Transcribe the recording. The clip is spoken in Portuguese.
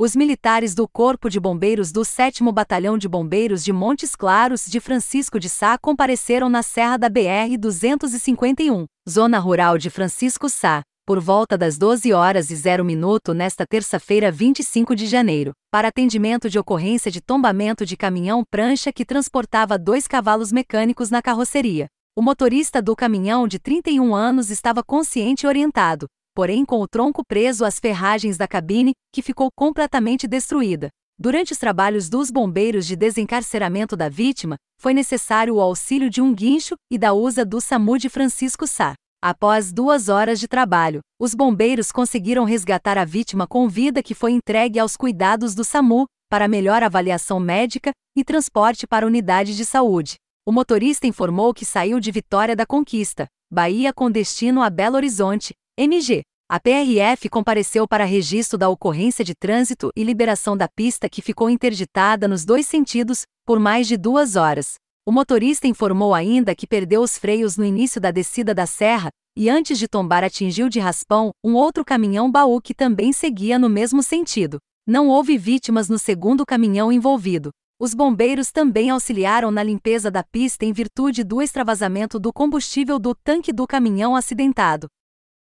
os militares do Corpo de Bombeiros do 7 Batalhão de Bombeiros de Montes Claros de Francisco de Sá compareceram na Serra da BR-251, zona rural de Francisco Sá, por volta das 12 horas e 0 minuto nesta terça-feira 25 de janeiro, para atendimento de ocorrência de tombamento de caminhão-prancha que transportava dois cavalos mecânicos na carroceria. O motorista do caminhão de 31 anos estava consciente e orientado, porém com o tronco preso às ferragens da cabine, que ficou completamente destruída. Durante os trabalhos dos bombeiros de desencarceramento da vítima, foi necessário o auxílio de um guincho e da usa do SAMU de Francisco Sá. Após duas horas de trabalho, os bombeiros conseguiram resgatar a vítima com vida que foi entregue aos cuidados do SAMU, para melhor avaliação médica e transporte para unidade de saúde. O motorista informou que saiu de Vitória da Conquista, Bahia com destino a Belo Horizonte, MG. A PRF compareceu para registro da ocorrência de trânsito e liberação da pista que ficou interditada nos dois sentidos, por mais de duas horas. O motorista informou ainda que perdeu os freios no início da descida da serra e, antes de tombar, atingiu de raspão um outro caminhão baú que também seguia no mesmo sentido. Não houve vítimas no segundo caminhão envolvido. Os bombeiros também auxiliaram na limpeza da pista em virtude do extravasamento do combustível do tanque do caminhão acidentado.